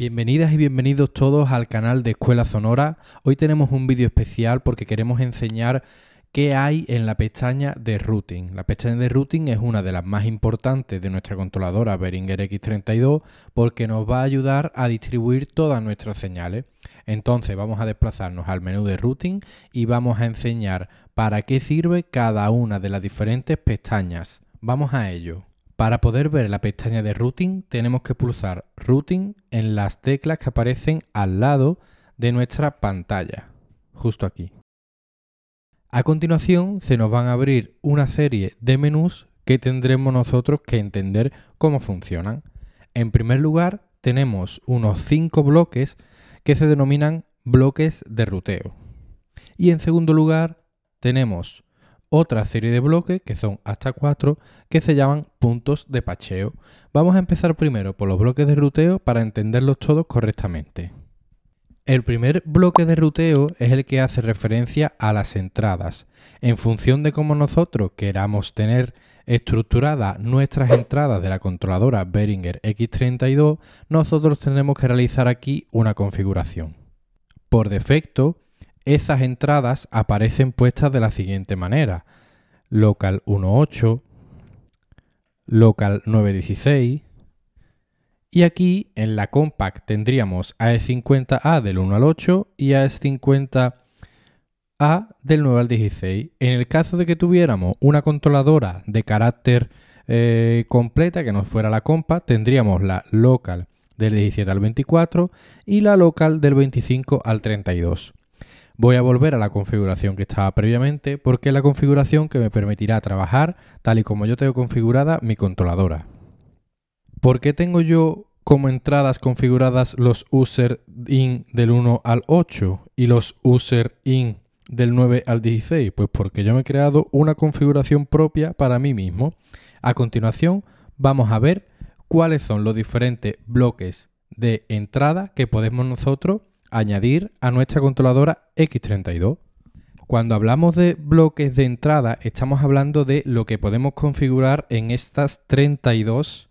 Bienvenidas y bienvenidos todos al canal de Escuela Sonora. Hoy tenemos un vídeo especial porque queremos enseñar qué hay en la pestaña de routing. La pestaña de routing es una de las más importantes de nuestra controladora Behringer X32 porque nos va a ayudar a distribuir todas nuestras señales. Entonces vamos a desplazarnos al menú de routing y vamos a enseñar para qué sirve cada una de las diferentes pestañas. Vamos a ello. Para poder ver la pestaña de Routing tenemos que pulsar Routing en las teclas que aparecen al lado de nuestra pantalla, justo aquí. A continuación se nos van a abrir una serie de menús que tendremos nosotros que entender cómo funcionan. En primer lugar tenemos unos cinco bloques que se denominan bloques de ruteo. Y en segundo lugar tenemos otra serie de bloques, que son hasta cuatro, que se llaman puntos de pacheo. Vamos a empezar primero por los bloques de ruteo para entenderlos todos correctamente. El primer bloque de ruteo es el que hace referencia a las entradas. En función de cómo nosotros queramos tener estructuradas nuestras entradas de la controladora Behringer X32, nosotros tenemos que realizar aquí una configuración. Por defecto, esas entradas aparecen puestas de la siguiente manera. Local 18, local 916 y aquí en la compact tendríamos AE50A e del 1 al 8 y AE50A e del 9 al 16. En el caso de que tuviéramos una controladora de carácter eh, completa que no fuera la compact, tendríamos la local del 17 al 24 y la local del 25 al 32. Voy a volver a la configuración que estaba previamente porque es la configuración que me permitirá trabajar tal y como yo tengo configurada mi controladora. ¿Por qué tengo yo como entradas configuradas los user in del 1 al 8 y los user in del 9 al 16? Pues porque yo me he creado una configuración propia para mí mismo. A continuación vamos a ver cuáles son los diferentes bloques de entrada que podemos nosotros añadir a nuestra controladora X32. Cuando hablamos de bloques de entrada, estamos hablando de lo que podemos configurar en estas 32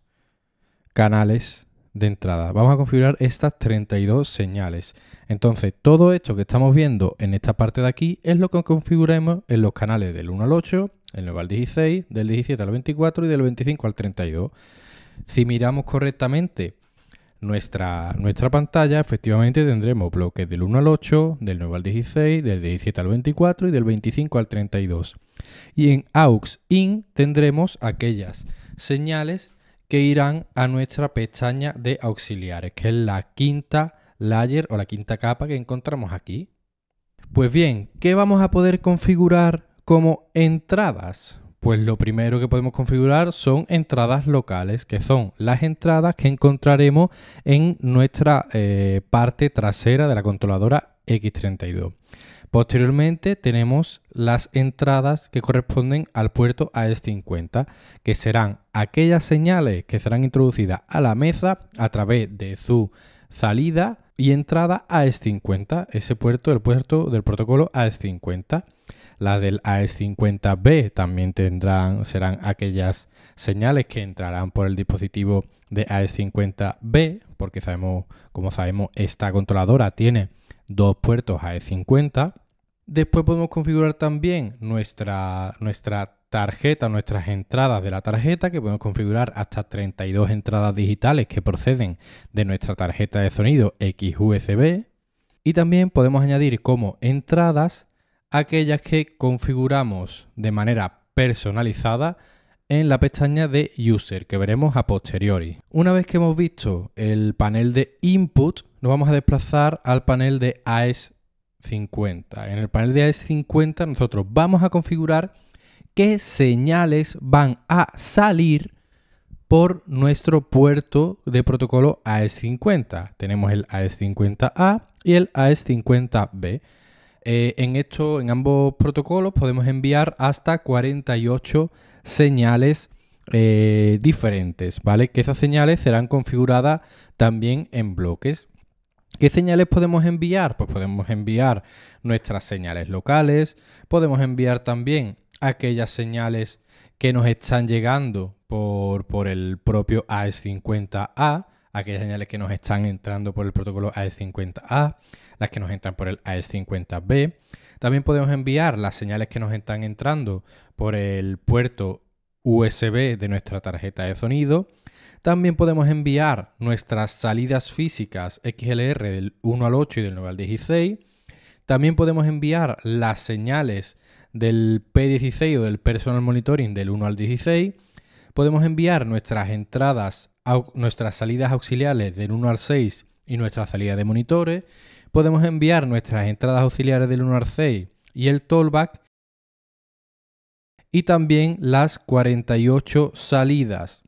canales de entrada. Vamos a configurar estas 32 señales. Entonces, todo esto que estamos viendo en esta parte de aquí es lo que configuremos en los canales del 1 al 8, el 9 al 16, del 17 al 24 y del 25 al 32. Si miramos correctamente nuestra, nuestra pantalla, efectivamente tendremos bloques del 1 al 8, del 9 al 16, del 17 al 24 y del 25 al 32. Y en aux in tendremos aquellas señales que irán a nuestra pestaña de auxiliares, que es la quinta layer o la quinta capa que encontramos aquí. Pues bien, ¿qué vamos a poder configurar como entradas? Pues lo primero que podemos configurar son entradas locales, que son las entradas que encontraremos en nuestra eh, parte trasera de la controladora X32. Posteriormente tenemos las entradas que corresponden al puerto AES50, que serán aquellas señales que serán introducidas a la mesa a través de su salida y entrada AES50, ese puerto, el puerto del protocolo AES50. La del AES50B también tendrán, serán aquellas señales que entrarán por el dispositivo de AES50B, porque sabemos, como sabemos, esta controladora tiene dos puertos AES50. Después podemos configurar también nuestra, nuestra tarjeta, nuestras entradas de la tarjeta, que podemos configurar hasta 32 entradas digitales que proceden de nuestra tarjeta de sonido XUSB. Y también podemos añadir como entradas aquellas que configuramos de manera personalizada en la pestaña de User, que veremos a posteriori. Una vez que hemos visto el panel de Input, nos vamos a desplazar al panel de AES 50. En el panel de AES 50 nosotros vamos a configurar qué señales van a salir por nuestro puerto de protocolo AES 50. Tenemos el AES 50A y el AES 50B. Eh, en, esto, en ambos protocolos podemos enviar hasta 48 señales eh, diferentes, ¿vale? Que esas señales serán configuradas también en bloques. ¿Qué señales podemos enviar? Pues podemos enviar nuestras señales locales, podemos enviar también aquellas señales que nos están llegando por, por el propio AS50A, e aquellas señales que nos están entrando por el protocolo aes 50 a las que nos entran por el aes 50 b También podemos enviar las señales que nos están entrando por el puerto USB de nuestra tarjeta de sonido. También podemos enviar nuestras salidas físicas XLR del 1 al 8 y del 9 al 16. También podemos enviar las señales del P16 o del Personal Monitoring del 1 al 16 podemos enviar nuestras entradas, nuestras salidas auxiliares del 1 al 6 y nuestra salida de monitores, podemos enviar nuestras entradas auxiliares del 1 al 6 y el tollback y también las 48 salidas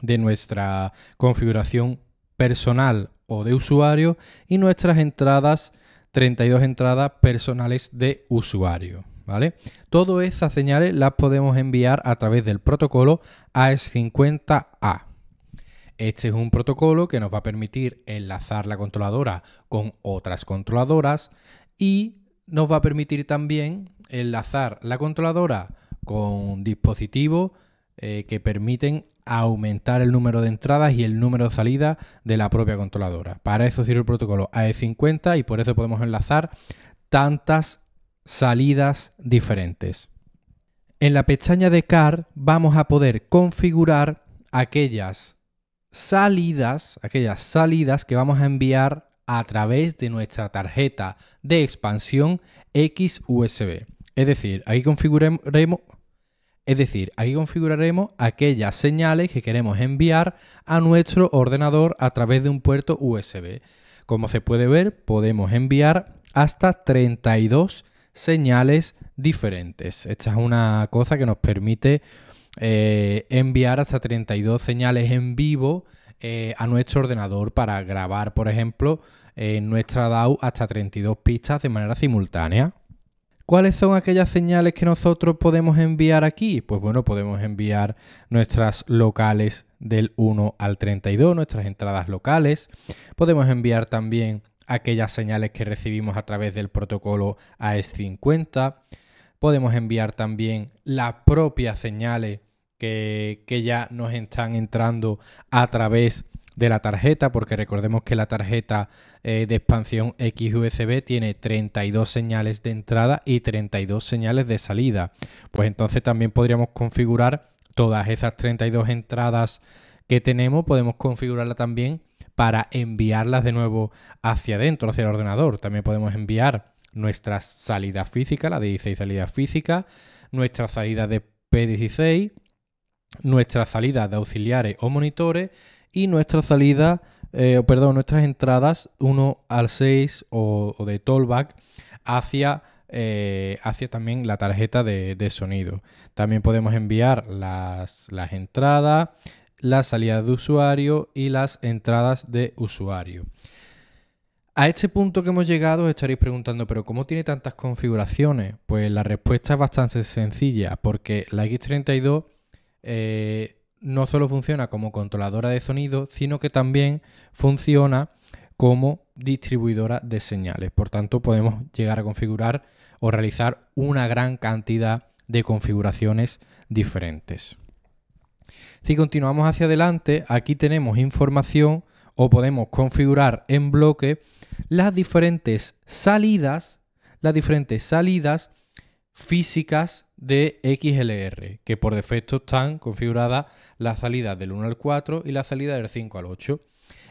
de nuestra configuración personal o de usuario y nuestras entradas, 32 entradas personales de usuario. Todas esas señales las podemos enviar a través del protocolo AES50A. E este es un protocolo que nos va a permitir enlazar la controladora con otras controladoras y nos va a permitir también enlazar la controladora con dispositivos eh, que permiten aumentar el número de entradas y el número de salidas de la propia controladora. Para eso sirve el protocolo AE50 y por eso podemos enlazar tantas salidas diferentes. En la pestaña de CAR vamos a poder configurar aquellas salidas, aquellas salidas que vamos a enviar a través de nuestra tarjeta de expansión XUSB. Es decir, ahí configuraremos, es decir, ahí configuraremos aquellas señales que queremos enviar a nuestro ordenador a través de un puerto USB. Como se puede ver, podemos enviar hasta 32 señales diferentes. Esta es una cosa que nos permite eh, enviar hasta 32 señales en vivo eh, a nuestro ordenador para grabar, por ejemplo, en nuestra DAO hasta 32 pistas de manera simultánea. ¿Cuáles son aquellas señales que nosotros podemos enviar aquí? Pues bueno, podemos enviar nuestras locales del 1 al 32, nuestras entradas locales. Podemos enviar también aquellas señales que recibimos a través del protocolo AES50. Podemos enviar también las propias señales que, ya nos están entrando a través de la tarjeta, porque recordemos que la tarjeta eh, de expansión XUSB tiene 32 señales de entrada y 32 señales de salida. Pues entonces también podríamos configurar todas esas 32 entradas que tenemos, podemos configurarla también para enviarlas de nuevo hacia adentro, hacia el ordenador. También podemos enviar nuestra salida física, la 16 salidas física, nuestra salida de P16, nuestra salida de auxiliares o monitores y nuestra salida, eh, perdón, nuestras entradas 1 al 6 o, de tollback hacia, eh, hacia también la tarjeta de, sonido. También podemos enviar las, las entradas, las salidas de usuario y las entradas de usuario. A este punto que hemos llegado estaréis preguntando, pero ¿cómo tiene tantas configuraciones? Pues la respuesta es bastante sencilla, porque la X32 eh, no solo funciona como controladora de sonido, sino que también funciona como distribuidora de señales. Por tanto, podemos llegar a configurar o realizar una gran cantidad de configuraciones diferentes. Si continuamos hacia adelante, aquí tenemos información o podemos configurar en bloque las diferentes salidas, las diferentes salidas físicas de XLR, que por defecto están configuradas las salidas del 1 al 4 y la salida del 5 al 8.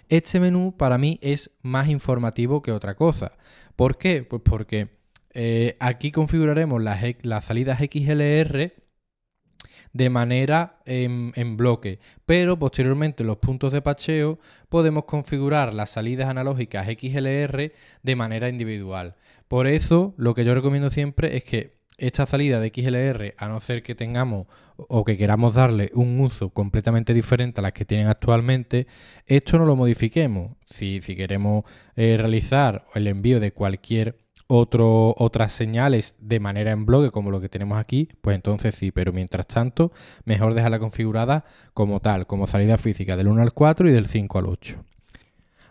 Este menú para mí es más informativo que otra cosa. ¿Por qué? Pues porque eh, aquí configuraremos las salidas XLR de manera en, bloque. Pero posteriormente los puntos de pacheo podemos configurar las salidas analógicas XLR de manera individual. Por eso lo que yo recomiendo siempre es que esta salida de XLR, a no ser que tengamos o que queramos darle un uso completamente diferente a las que tienen actualmente, esto no lo modifiquemos. Si, si queremos eh, realizar el envío de cualquier otras señales de manera en bloque como lo que tenemos aquí, pues entonces sí, pero mientras tanto, mejor dejarla configurada como tal, como salida física del 1 al 4 y del 5 al 8.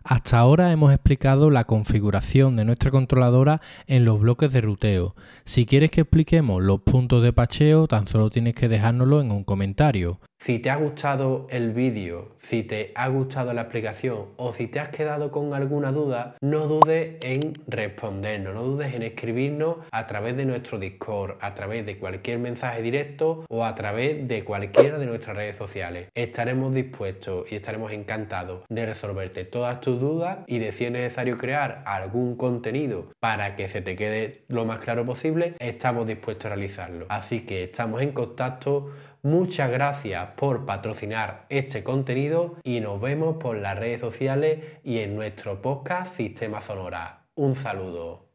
Hasta ahora hemos explicado la configuración de nuestra controladora en los bloques de ruteo. Si quieres que expliquemos los puntos de pacheo, tan solo tienes que dejárnoslo en un comentario. Si te ha gustado el vídeo, si te ha gustado la explicación o si te has quedado con alguna duda, no dudes en respondernos, no dudes en escribirnos a través de nuestro Discord, a través de cualquier mensaje directo o a través de cualquiera de nuestras redes sociales. Estaremos dispuestos y estaremos encantados de resolverte todas tus dudas y de si es necesario crear algún contenido para que se te quede lo más claro posible, estamos dispuestos a realizarlo. Así que estamos en contacto. Muchas gracias por patrocinar este contenido y nos vemos por las redes sociales y en nuestro podcast Sistema Sonora. Un saludo.